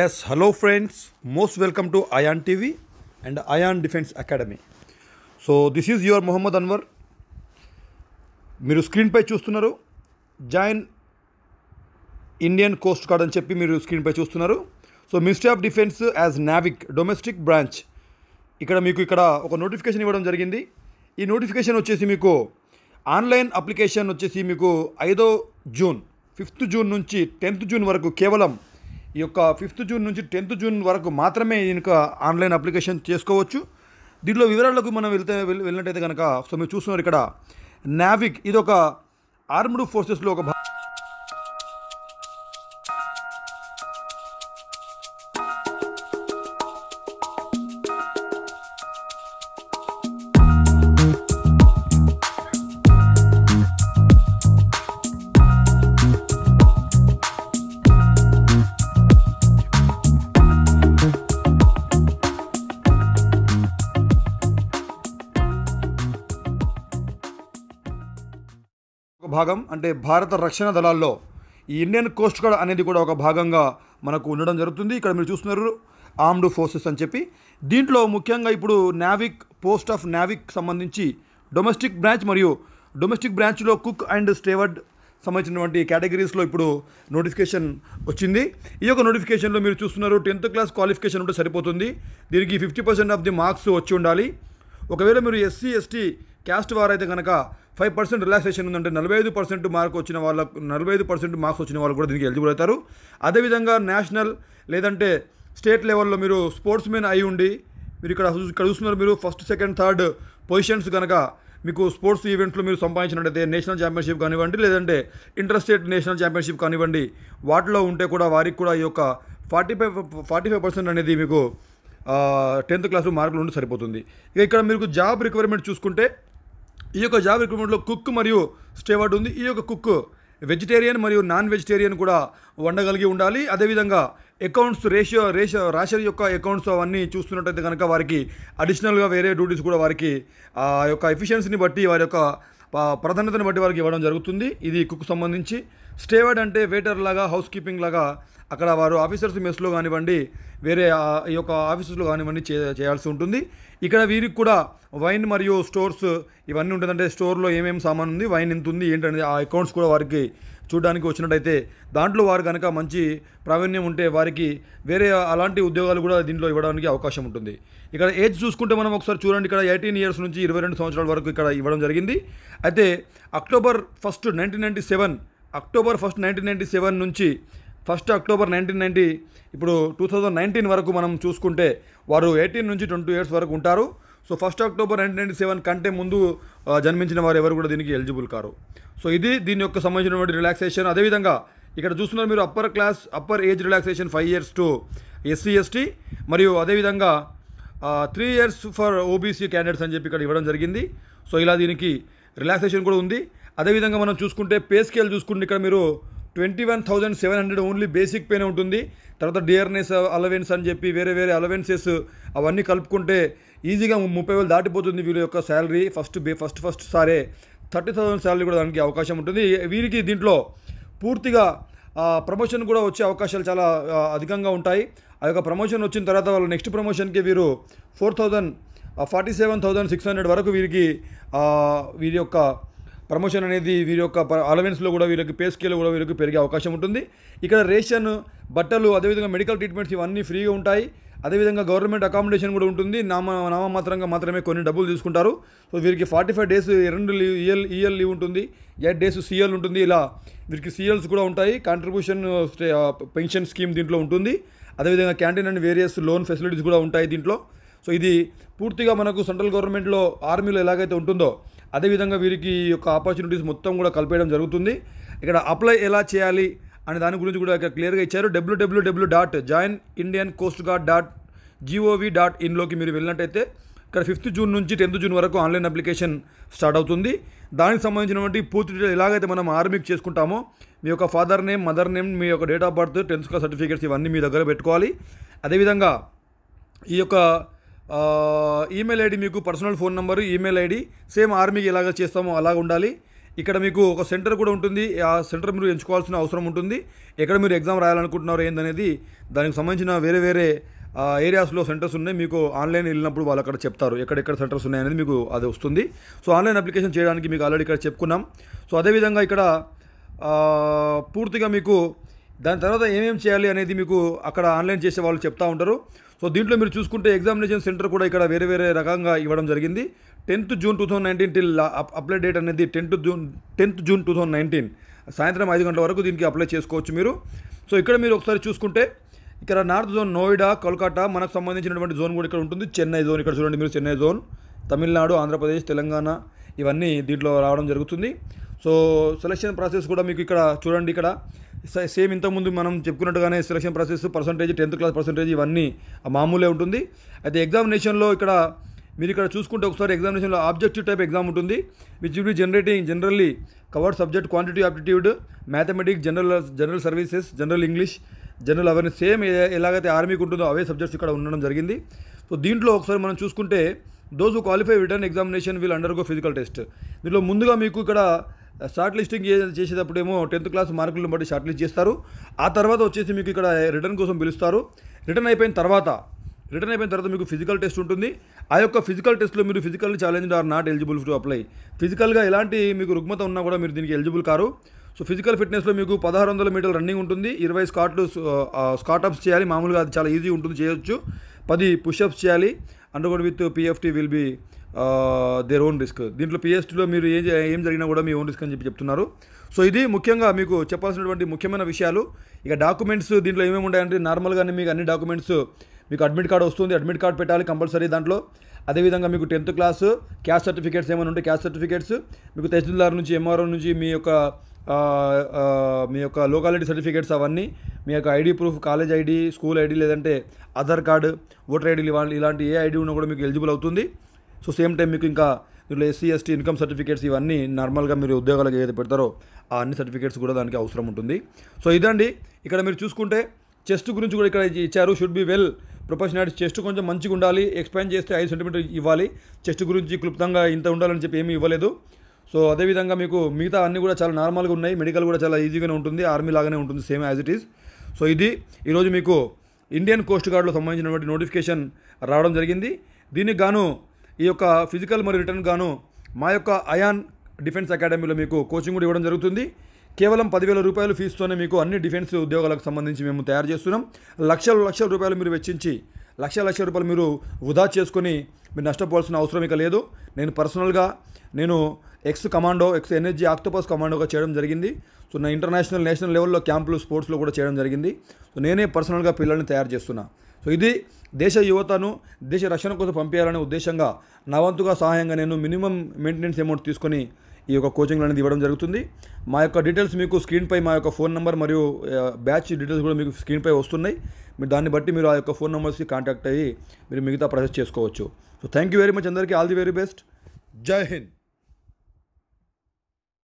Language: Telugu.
yes hello friends most welcome to Ayan TV and Ayan defence academy so this is your Mohammad Anwar మీరు స్క్రీన్పై చూస్తున్నారు జాయిన్ ఇండియన్ కోస్ట్ గార్డ్ అని చెప్పి మీరు స్క్రీన్పై చూస్తున్నారు so ministry of defence as Navik domestic branch ఇక్కడ మీకు ఇక్కడ ఒక నోటిఫికేషన్ ఇవ్వడం జరిగింది ఈ నోటిఫికేషన్ వచ్చేసి మీకు ఆన్లైన్ అప్లికేషన్ వచ్చేసి మీకు ఐదో జూన్ ఫిఫ్త్ జూన్ నుంచి టెన్త్ జూన్ వరకు కేవలం ఈ యొక్క ఫిఫ్త్ జూన్ నుంచి టెన్త్ జూన్ వరకు మాత్రమే ఈయనక ఆన్లైన్ అప్లికేషన్ చేసుకోవచ్చు దీంట్లో వివరాలకు మనం వెళ్తే వెళ్ళినట్టయితే కనుక సో మీరు చూస్తున్నారు ఇక్కడ నావిక్ ఇది ఒక ఆర్మ్డ్ ఫోర్సెస్లో ఒక భాగం అంటే భారత రక్షణ దళాల్లో ఈ ఇండియన్ కోస్ట్ గార్డ్ అనేది కూడా ఒక భాగంగా మనకు ఉండడం జరుగుతుంది ఇక్కడ మీరు చూస్తున్నారు ఆర్మ్డ్ ఫోర్సెస్ అని చెప్పి దీంట్లో ముఖ్యంగా ఇప్పుడు నావిక్ పోస్ట్ ఆఫ్ నావిక్ సంబంధించి డొమెస్టిక్ బ్రాంచ్ మరియు డొమెస్టిక్ బ్రాంచ్లో కుక్ అండ్ స్టేవర్డ్ సంబంధించినటువంటి కేటగిరీస్లో ఇప్పుడు నోటిఫికేషన్ వచ్చింది ఈ యొక్క నోటిఫికేషన్లో మీరు చూస్తున్నారు టెన్త్ క్లాస్ క్వాలిఫికేషన్ ఉంటే సరిపోతుంది దీనికి fifty percent of the marks వచ్చి ఉండాలి ఒకవేళ మీరు ఎస్సీ ఎస్టీ క్యాస్ట్ వారైతే కనుక ఫైవ్ పర్సెంట్ రిలాక్సేషన్ ఉందంటే నలభై ఐదు పర్సెంట్ మార్క్ వచ్చిన వాళ్ళకు నలభై ఐదు పర్సెంట్ మార్క్స్ వచ్చిన వాళ్ళు కూడా దీనికి ఎలిజిబుల్ అవుతారు అదేవిధంగా నేషనల్ లేదంటే స్టేట్ లెవెల్లో మీరు స్పోర్ట్స్ మెన్ అయి ఉండి మీరు ఇక్కడ ఇక్కడ చూస్తున్నారు మీరు ఫస్ట్ సెకండ్ థర్డ్ పొజిషన్స్ కనుక మీకు స్పోర్ట్స్ ఈవెంట్లు మీరు సంపాదించినట్టయితే నేషనల్ ఛాంపియన్షిప్ కానివ్వండి లేదంటే ఇంటర్ స్టేట్ నేషనల్ ఛాంపియన్షిప్ కానివ్వండి వాటిలో ఉంటే కూడా వారికి కూడా ఈ యొక్క forty five forty five percent అనేది మీకు టెన్త్ క్లాస్లో మార్కులు ఉండి సరిపోతుంది ఇక ఇక్కడ మీకు జాబ్ రిక్వైర్మెంట్ చూసుకుంటే ఈ యొక్క జాబ్ రిక్రూట్మెంట్లో కుక్ మరియు స్టేవర్డ్ ఉంది ఈ యొక్క కుక్ వెజిటేరియన్ మరియు నాన్ వెజిటేరియన్ కూడా వండగలిగి ఉండాలి అదేవిధంగా అకౌంట్స్ రేషియో రేషియో రాషన్ యొక్క అకౌంట్స్ అవన్నీ చూస్తున్నట్టయితే కనుక వారికి అడిషనల్గా వేరే డ్యూటీస్ కూడా వారికి ఆ యొక్క ఎఫిషియన్సీని బట్టి వారి యొక్క ప్రాధాన్యతను బట్టి వారికి ఇవ్వడం జరుగుతుంది ఇది కుక్ సంబంధించి స్టేవర్డ్ అంటే వెయిటర్ లాగా హౌస్ కీపింగ్ లాగా అక్కడ వారు ఆఫీసర్స్ మెస్లో కానివ్వండి వేరే ఈ యొక్క ఆఫీసర్స్లో కానివ్వండి చే చేయాల్సి ఉంటుంది ఇక్కడ వీరికి కూడా వైన్ మరియు స్టోర్స్ ఇవన్నీ ఉంటుందంటే స్టోర్లో ఏమేమి సామాన్ ఉంది వైన్ ఎంత ఉంది ఏంటనేది ఆ అకౌంట్స్ కూడా వారికి చూడడానికి వచ్చినట్టయితే దాంట్లో వారు కనుక మంచి ప్రావీణ్యం ఉంటే వారికి వేరే అలాంటి ఉద్యోగాలు కూడా దీంట్లో ఇవ్వడానికి అవకాశం ఉంటుంది ఇక్కడ ఏజ్ చూసుకుంటే మనం ఒకసారి చూడండి ఇక్కడ ఎయిటీన్ ఇయర్స్ నుంచి ఇరవై రెండు సంవత్సరాల వరకు ఇక్కడ ఇవ్వడం జరిగింది అయితే October first nineteen ninety seven October first nineteen ninety seven నుంచి ఫస్ట్ అక్టోబర్ నైన్టీన్ నైంటీ ఇప్పుడు టూ థౌజండ్ నైన్టీన్ వరకు మనం చూసుకుంటే వారు ఎయిటీన్ నుంచి ట్వంటీ ఇయర్స్ వరకు ఉంటారు so first October nineteen ninety seven కంటే ముందు జన్మించిన వారు ఎవరు కూడా దీనికి ఎలిజిబుల్ కారు సో ఇది దీని యొక్క సంబంధించినటువంటి రిలాక్సేషన్ అదేవిధంగా ఇక్కడ చూస్తున్నారు మీరు upper class upper age relaxation five years to SC ST మరియు అదేవిధంగా three years for OBC candidates అని చెప్పి ఇక్కడ ఇవ్వడం జరిగింది సో ఇలా దీనికి రిలాక్సేషన్ కూడా ఉంది అదేవిధంగా మనం చూసుకుంటే పే స్కేల్ చూసుకుంటే ఇక్కడ మీరు twenty one thousand seven hundred only basic పేనే ఉంటుంది తర్వాత డియర్నెస్ అలవెన్స్ అని చెప్పి వేరే వేరే అలవెన్సెస్ అవన్నీ కలుపుకుంటే ఈజీగా ముప్పై వేలు దాటిపోతుంది వీళ్ళ యొక్క శాలరీ ఫస్ట్ బే ఫస్ట్ ఫస్ట్ సారే థర్టీ థౌజండ్ శాలరీ కూడా దానికి అవకాశం ఉంటుంది వీరికి దీంట్లో పూర్తిగా ప్రమోషన్ కూడా వచ్చే అవకాశాలు చాలా అధికంగా ఉంటాయి ఆ యొక్క ప్రమోషన్ వచ్చిన తర్వాత వాళ్ళు నెక్స్ట్ ప్రమోషన్కి వీరు four thousand forty seven thousand six hundred వరకు వీరికి వీరి యొక్క ప్రమోషన్ అనేది వీరి యొక్క అలవెన్స్లో కూడా వీరికి పే స్కేల్ కూడా వీరికి పెరిగే అవకాశం ఉంటుంది ఇక్కడ రేషన్ బట్టలు అదేవిధంగా మెడికల్ ట్రీట్మెంట్స్ ఇవన్నీ ఫ్రీగా ఉంటాయి అదేవిధంగా గవర్నమెంట్ అకామిడేషన్ కూడా ఉంటుంది నామ నామమాత్రంగా మాత్రమే కొన్ని డబ్బులు తీసుకుంటారు సో వీరికి ఫార్టీ ఫైవ్ డేస్ రెండు లీవ్ ఇయల్ ఈఎల్ లీవ్ ఉంటుంది ఎయిట్ డేస్ సిఎల్ ఉంటుంది ఇలా వీరికి సిఎల్స్ కూడా ఉంటాయి కాంట్రిబ్యూషన్ పెన్షన్ స్కీమ్ దీంట్లో ఉంటుంది అదేవిధంగా canteen and various loan facilities కూడా ఉంటాయి దీంట్లో సో ఇది పూర్తిగా మనకు సెంట్రల్ గవర్నమెంట్లో ఆర్మీలో ఎలాగైతే ఉంటుందో అదేవిధంగా వీరికి ఈ యొక్క ఆపర్చునిటీస్ మొత్తం కూడా కలిపేయడం జరుగుతుంది ఇక్కడ అప్లై ఎలా చేయాలి అనే దాని గురించి కూడా ఇక్కడ క్లియర్గా ఇచ్చారు WWW dot join Indian coast guard dot GOV dot ఇన్లోకి మీరు వెళ్ళినట్టయితే ఇక్కడ ఫిఫ్త్ జూన్ నుంచి టెన్త్ జూన్ వరకు ఆన్లైన్ అప్లికేషన్ స్టార్ట్ అవుతుంది దానికి సంబంధించినటువంటి పూర్తి డీటెయిల్ ఎలాగైతే మనం ఆర్మీకి చేసుకుంటామో మీ యొక్క ఫాదర్ నేమ్ మదర్ నేమ్ మీ యొక్క date of birth tenth class certificates ఇవన్నీ మీ దగ్గర పెట్టుకోవాలి అదేవిధంగా ఈ యొక్క ఈమెయిల్ ఐడి మీకు personal phone number email ID same ఆర్మీకి ఎలాగ చేస్తామో అలాగ ఉండాలి ఇక్కడ మీకు ఒక సెంటర్ కూడా ఉంటుంది ఆ సెంటర్ మీరు ఎంచుకోవాల్సిన అవసరం ఉంటుంది ఎక్కడ మీరు ఎగ్జామ్ రాయాలనుకుంటున్నారో ఏందనేది దానికి సంబంధించిన వేరే వేరే ఏరియాస్లో సెంటర్స్ ఉన్నాయి మీకు ఆన్లైన్ వెళ్ళినప్పుడు వాళ్ళు అక్కడ చెప్తారు ఎక్కడెక్కడ సెంటర్స్ ఉన్నాయనేది మీకు అది వస్తుంది సో ఆన్లైన్ అప్లికేషన్ చేయడానికి మీకు ఆల్రెడీ ఇక్కడ చెప్పుకున్నాం సో అదేవిధంగా ఇక్కడ పూర్తిగా మీకు దాని తర్వాత ఏమేమి చేయాలి అనేది మీకు అక్కడ ఆన్లైన్ చేసే వాళ్ళు చెప్తా ఉంటారు సో దీంట్లో మీరు చూసుకుంటే ఎగ్జామినేషన్ సెంటర్ కూడా ఇక్కడ వేరే వేరే రకంగా ఇవ్వడం జరిగింది tenth June two thousand nineteen till apply date అనేది tenth June tenth June two thousand nineteen సాయంత్రం ఐదు గంటల వరకు దీనికి అప్లై చేసుకోవచ్చు మీరు సో ఇక్కడ మీరు ఒకసారి చూసుకుంటే ఇక్కడ నార్త్ జోన్ నోయిడా కోల్కటా మనకు సంబంధించినటువంటి జోన్ కూడా ఇక్కడ ఉంటుంది చెన్నై జోన్ ఇక్కడ చూడండి మీరు చెన్నై జోన్ తమిళనాడు ఆంధ్రప్రదేశ్ తెలంగాణ ఇవన్నీ దీంట్లో రావడం జరుగుతుంది సో సెలక్షన్ ప్రాసెస్ కూడా మీకు ఇక్కడ చూడండి ఇక్కడ సేమ్ ఇంతకుముందు మనం చెప్పుకున్నట్టుగానే selection process percentage tenth class percentage ఇవన్నీ మామూలే ఉంటుంది అయితే ఎగ్జామినేషన్లో ఇక్కడ మీరు ఇక్కడ చూసుకుంటే ఒకసారి ఎగ్జామినేషన్లో ఆబ్జెక్టివ్ టైప్ ఎగ్జామ్ ఉంటుంది which will be generating generally covered subject quantity aptitude mathematics general general services general English general awareness same ఎలాగైతే ఆర్మీకి ఉంటుందో అవే సబ్జెక్ట్స్ ఇక్కడ ఉండడం జరిగింది సో దీంట్లో ఒకసారి మనం చూసుకుంటే those qualify return examination will undergo physical test దీంట్లో ముందుగా మీకు ఇక్కడ షార్ట్ లిస్టింగ్ చేసేటప్పుడేమో టెన్త్ క్లాస్ మార్కులను బట్టి షార్ట్ లిస్ట్ చేస్తారు ఆ తర్వాత వచ్చేసి మీకు ఇక్కడ రిటర్న్ కోసం పిలుస్తారు రిటర్న్ అయిపోయిన తర్వాత రిటర్న్ అయిపోయిన తర్వాత మీకు ఫిజికల్ టెస్ట్ ఉంటుంది ఆ యొక్క ఫిజికల్ టెస్ట్లో మీరు physical challenge are not eligible to apply ఫిజికల్గా ఎలాంటి మీకు రుగ్మత ఉన్నా కూడా మీరు దీనికి ఎలిజిబుల్ కారు సో ఫిజికల్ ఫిట్నెస్లో మీకు పదహారు వందల మీటర్లు రన్నింగ్ ఉంటుంది ఇరవై స్కాట్లు స్కాటప్స్ చేయాలి మామూలుగా అది చాలా ఈజీ ఉంటుంది చేయొచ్చు పది పుషప్స్ చేయాలి under with PFT will be their own risk దీంట్లో పిఎస్టీలో మీరు ఏం ఏం జరిగినా కూడా మీ ఓన్ రిస్క్ అని చెప్పి చెప్తున్నారు సో ఇది ముఖ్యంగా మీకు చెప్పాల్సినటువంటి ముఖ్యమైన విషయాలు ఇక డాక్యుమెంట్స్ దీంట్లో ఏమేమి ఉన్నాయంటే నార్మల్గానే మీకు అన్ని డాక్యుమెంట్స్ మీకు అడ్మిట్ కార్డ్ వస్తుంది అడ్మిట్ కార్డ్ పెట్టాలి కంపల్సరీ దాంట్లో అదేవిధంగా మీకు టెన్త్ క్లాస్ క్యాస్ట్ సర్టిఫికేట్స్ ఏమైనా ఉంటే క్యాస్ట్ సర్టిఫికేట్స్ మీకు తహసీల్దార్ నుంచి ఎంఆర్ఓ నుంచి మీ యొక్క మీ యొక్క లోకాలిటీ సర్టిఫికేట్స్ అవన్నీ మీ యొక్క ID proof college ID school ID లేదంటే ఆధార్ కార్డు ఓటర్ ఐడి ఇలాంటి ఏ ఐడి ఉన్నా కూడా మీకు ఎలిజిబుల్ అవుతుంది సో సేమ్ టైం మీకు ఇంకా మీరు ఎస్సీ ఎస్టీ ఇన్కమ్ సర్టిఫికేట్స్ ఇవన్నీ నార్మల్గా మీరు ఉద్యోగాలకు ఏదైతే పెడతారో ఆ అన్ని సర్టిఫికేట్స్ కూడా దానికి అవసరం ఉంటుంది సో ఇదండి ఇక్కడ మీరు చూసుకుంటే చెస్ట్ గురించి కూడా ఇక్కడ ఇచ్చారు should be well professionality chest కొంచెం మంచిగా ఉండాలి ఎక్స్పాండ్ చేస్తే ఐదు సెంటీమీటర్ ఇవ్వాలి చెస్ట్ గురించి క్లుప్తంగా ఇంత ఉండాలని చెప్పి ఏమీ ఇవ్వలేదు సో అదేవిధంగా మీకు మిగతా అన్నీ కూడా చాలా నార్మల్గా ఉన్నాయి మెడికల్ కూడా చాలా ఈజీగానే ఉంటుంది ఆర్మీ లాగానే ఉంటుంది same as it is so ఇది ఈరోజు మీకు ఇండియన్ కోస్ట్ గార్డ్లో సంబంధించినటువంటి నోటిఫికేషన్ రావడం జరిగింది దీనికి గాను ఈ యొక్క ఫిజికల్ మరియు రిటర్న్ గాను మా యొక్క అయాన్ డిఫెన్స్ అకాడమీలో మీకు కోచింగ్ కూడా ఇవ్వడం జరుగుతుంది కేవలం పదివేల రూపాయలు ఫీజుతోనే మీకు అన్ని డిఫెన్స్ ఉద్యోగాలకు సంబంధించి మేము తయారు చేస్తున్నాం లక్షల లక్షల రూపాయలు మీరు వెచ్చించి లక్ష లక్ష రూపాయలు మీరు వృధా చేసుకొని మీరు నష్టపోవాల్సిన అవసరం ఇక లేదు నేను పర్సనల్గా నేను ex commando ex NSG octopus కమాండోగా చేయడం జరిగింది సో నా ఇంటర్నేషనల్ నేషనల్ లెవెల్లో క్యాంపులు స్పోర్ట్స్లో కూడా చేయడం జరిగింది సో నేనే పర్సనల్గా పిల్లల్ని తయారు చేస్తున్నా సో ఇది దేశ యువతను దేశ రక్షణ కోసం పంపేయాలనే ఉద్దేశంగా నా వంతుగా సహాయంగా నేను మినిమం మెయింటెనెన్స్ అమౌంట్ తీసుకొని ఈ యొక్క కోచింగ్ అనేది ఇవ్వడం జరుగుతుంది మా యొక్క డీటెయిల్స్ మీకు స్క్రీన్పై మా యొక్క ఫోన్ నెంబర్ మరియు బ్యాచ్ డీటెయిల్స్ కూడా మీకు స్క్రీన్పై వస్తున్నాయి మీరు దాన్ని బట్టి మీరు ఆ యొక్క ఫోన్ నెంబర్స్కి కాంటాక్ట్ అయ్యి మీరు మిగతా ప్రాసెస్ చేసుకోవచ్చు so thank you very much అందరికీ ఆల్ ది వెరీ బెస్ట్ జై హింద్